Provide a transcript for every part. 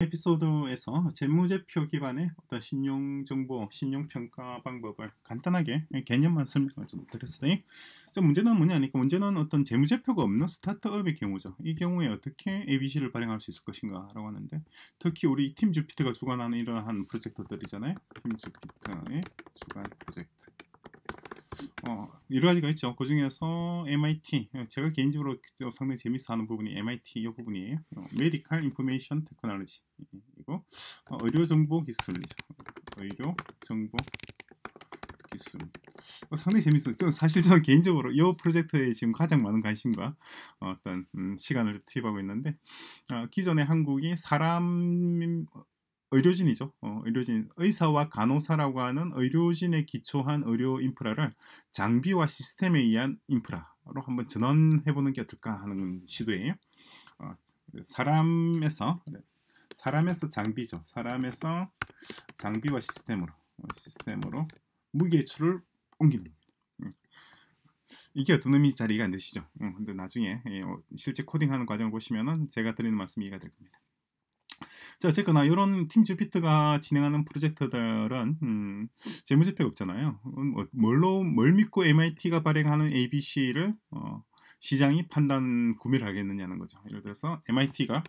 에피소드에서 재무제표 기반의 어떤 신용정보, 신용평가 방법을 간단하게 개념만 설명을 좀 드렸어요. 자, 문제는 뭐냐니까 문제는 어떤 재무제표가 없는 스타트업의 경우죠. 이 경우에 어떻게 ABC를 발행할 수 있을 것인가라고 하는데 특히 우리 팀 주피트가 주관하는 이러한 프로젝트들이잖아요. 팀 주피트의 주관 프로젝트. 어, 여러 가지가 있죠. 그 중에서 MIT, 제가 개인적으로 상당히 재밌어 하는 부분이 MIT 이 부분이에요. 어, Medical Information Technology. 이거 어, 의료정보기술이죠. 의료정보기술. 어, 상당히 재밌어요. 사실 저는 개인적으로 이 프로젝트에 지금 가장 많은 관심과 어떤 음, 시간을 투입하고 있는데 어, 기존에 한국이 사람 의료진이죠. 어, 의료진 의사와 간호사라고 하는 의료진에 기초한 의료 인프라를 장비와 시스템에 의한 인프라로 한번 전환해보는 게 어떨까 하는 시도예요. 어, 그 사람에서 네, 사람에서 장비죠. 사람에서 장비와 시스템으로 어, 시스템으로 무게추를 옮기는 겁 음. 이게 어떤 의미인지 잘이가안 되시죠? 음, 근데 나중에 예, 실제 코딩하는 과정을 보시면은 제가 드리는 말씀 이해가 될 겁니다. 자, 어쨌거나 이런 팀 주피트가 진행하는 프로젝트들은 음, 재무제표가 없잖아요. 음, 뭐, 뭘로 뭘 믿고 MIT가 발행하는 ABC를 어, 시장이 판단 구매를 하겠느냐는 거죠. 예를 들어서 MIT가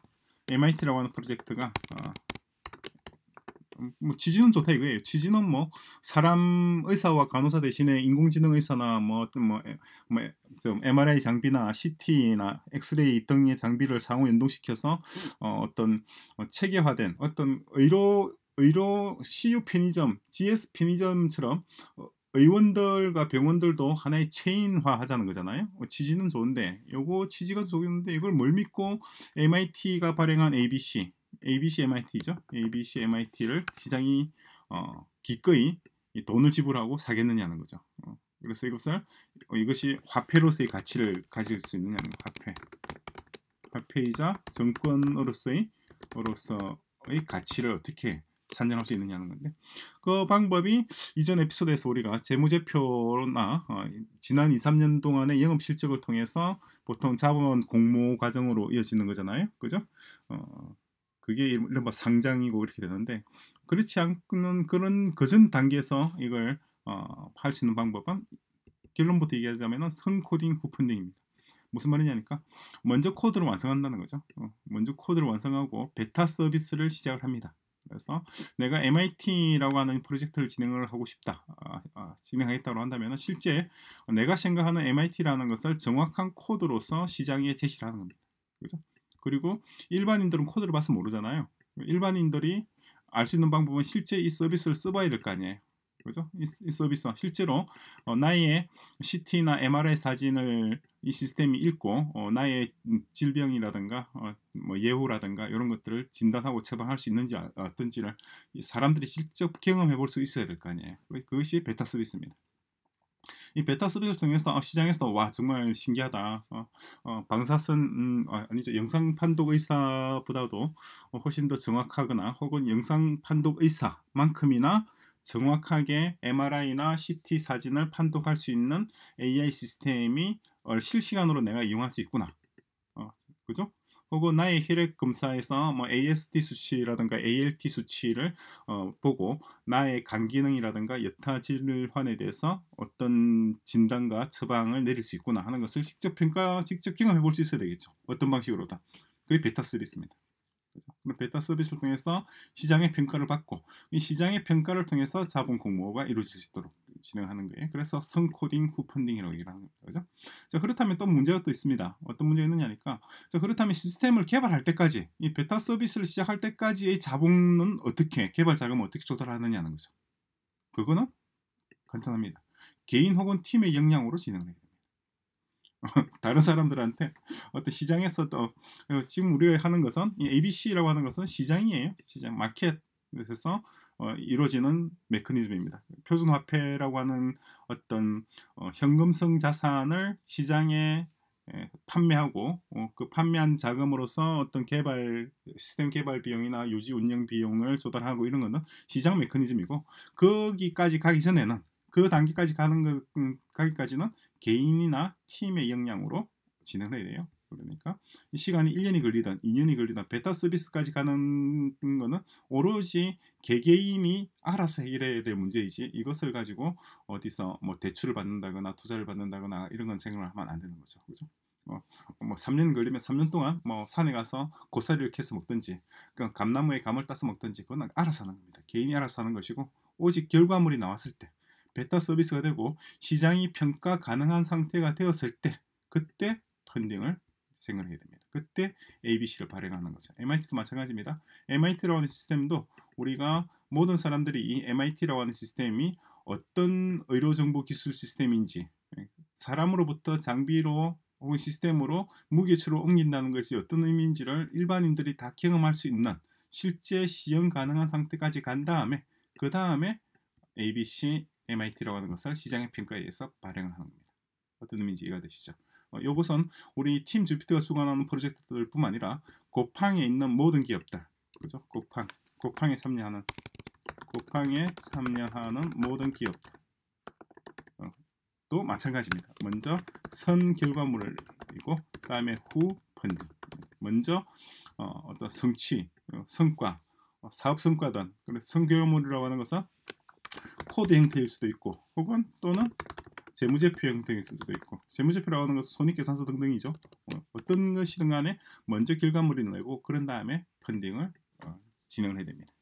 MIT라고 하는 프로젝트가 어, 뭐 지진은 좋다 이거예요. 지진은 뭐 사람 의사와 간호사 대신에 인공지능 의사나 뭐뭐 뭐, 뭐, 뭐 좀 MRI 장비나 CT나 엑스레이 등의 장비를 상호 연동시켜서 어, 어떤 어, 체계화된 어떤 의료 의료 CU 편의점, GS 편의점처럼 어, 의원들과 병원들도 하나의 체인화 하자는 거잖아요. 어, 지지는 좋은데, 요거 지지가 좋은데 이걸 뭘 믿고 MIT가 발행한 ABC, ABC MIT죠. ABC MIT를 시장이 어, 기꺼이 돈을 지불하고 사겠느냐는 거죠. 어, 그래서 이것을 어, 이것이 화폐로서의 가치를 가질 수 있느냐는 화폐. 화폐이자 정권으로서의 로서의 가치를 어떻게 산정할 수 있느냐는 건데 그 방법이 이전 에피소드에서 우리가 재무제표나 어, 지난 2, 3년 동안의 영업 실적을 통해서 보통 자본 공모 과정으로 이어지는 거잖아요. 그죠? 어, 그게 이른바 상장이고 이렇게 되는데 그렇지 않는 그런 그전 단계에서 이걸 어, 할수 있는 방법은 결론부터 얘기하자면 선코딩 후펀딩입니다. 무슨 말이냐니까 먼저 코드를 완성한다는 거죠. 어, 먼저 코드를 완성하고 베타 서비스를 시작을 합니다. 그래서 내가 MIT라고 하는 프로젝트를 진행을 하고 싶다, 아, 아, 진행하겠다고 한다면 실제 내가 생각하는 MIT라는 것을 정확한 코드로서 시장에 제시를 하는 겁니다. 그죠? 그리고 일반인들은 코드를 봐서 모르잖아요. 일반인들이 알 수 있는 방법은 실제 이 서비스를 써봐야 될 거 아니에요. 그죠? 이, 이 서비스 실제로 어, 나의 CT나 MRI 사진을 이 시스템이 읽고 어, 나의 질병이라든가 어, 뭐 예후라든가 이런 것들을 진단하고 처방할 수 있는지 아, 어떤지를 사람들이 직접 경험해 볼 수 있어야 될 거 아니에요. 그것이 베타 서비스입니다. 이 베타 스베를 통해서 아, 시장에서 와 정말 신기하다 어, 어, 방사선 음, 어, 아니죠 영상 판독 의사보다도 어, 훨씬 더 정확하거나 혹은 영상 판독 의사만큼이나 정확하게 MRI나 CT 사진을 판독할 수 있는 AI 시스템이 어, 실시간으로 내가 이용할 수 있구나 혹은 나의 혈액 검사에서 뭐 AST 수치라든가 ALT 수치를 어, 보고 나의 간 기능이라든가 여타 질환에 대해서 어떤 진단과 처방을 내릴 수 있구나 하는 것을 직접 평가, 직접 경험해 볼 수 있어야 되겠죠. 어떤 방식으로든. 그게 베타3입니다. 그럼 베타 서비스를 통해서 시장의 평가를 받고 이 시장의 평가를 통해서 자본 공모가 이루어질 수 있도록 진행하는 거예요. 그래서 선코딩 후펀딩이라고 얘기를 하는 거죠. 자 그렇다면 또 문제가 또 있습니다. 어떤 문제가 있느냐니까 자 그렇다면 시스템을 개발할 때까지 이 베타 서비스를 시작할 때까지의 자본은 어떻게 개발 자금을 어떻게 조달하느냐는 거죠. 그거는 간단합니다. 개인 혹은 팀의 역량으로 진행을 해요. 다른 사람들한테 어떤 시장에서 또 어, 지금 우리가 하는 것은 ABC라고 하는 것은 시장이에요. 시장 마켓에서 어, 이루어지는 메커니즘입니다. 표준화폐라고 하는 어떤 어, 현금성 자산을 시장에 에, 판매하고 어, 그 판매한 자금으로서 어떤 개발 시스템 개발 비용이나 유지 운영 비용을 조달하고 이런 거는 시장 메커니즘이고 거기까지 가기 전에는 그 단계까지 가는 거, 음, 가기까지는 개인이나 팀의 역량으로 진행을 해야 돼요. 그러니까 이 시간이 1년이 걸리던 2년이 걸리던 베타 서비스까지 가는 거는 오로지 개개인이 알아서 해결해야 될 문제이지 이것을 가지고 어디서 뭐 대출을 받는다거나 투자를 받는다거나 이런 건 생각을 하면 안 되는 거죠. 그죠? 어, 뭐 3년 걸리면 3년 동안 뭐 산에 가서 고사리를 캐서 먹든지 그러 감나무에 감을 따서 먹든지 그건 알아서 하는 겁니다. 개인이 알아서 하는 것이고 오직 결과물이 나왔을 때 베타 서비스가 되고 시장이 평가 가능한 상태가 되었을 때 그때 펀딩을 생각해야 됩니다. 그때 ABC를 발행하는 거죠. MIT도 마찬가지입니다. MIT라고 하는 시스템도 우리가 모든 사람들이 이 MIT라고 하는 시스템이 어떤 의료정보 기술 시스템인지 사람으로부터 장비로 혹은 시스템으로 무게추로 옮긴다는 것이 어떤 의미인지를 일반인들이 다 경험할 수 있는 실제 시연 가능한 상태까지 간 다음에 그 다음에 ABC MIT라고 하는 것을 시장의 평가에 의해서 발행을 하는 겁니다. 어떤 의미인지 이해가 되시죠? 어, 것은 우리 팀 주피터가 주관하는 프로젝트들뿐만 아니라 고팡에 있는 모든 기업들, 그죠? 고팡, 고팡에 참여하는 고팡에 참여하는 모든 기업들. 어, 또 마찬가지입니다. 먼저 선 결과물을 이고 다음에 후 펀딩. 먼저 어, 어떤 성취, 어, 성과, 어, 사업 성과단, 그리고 선 결과물이라고 하는 것은 코드 형태일 수도 있고 혹은 또는 재무제표 형태일 수도 있고 재무제표라고 하는 것은 손익계산서 등등이죠. 어, 어떤 것이든 간에 먼저 결과물을 내고 그런 다음에 펀딩을 어, 진행을 해야 됩니다.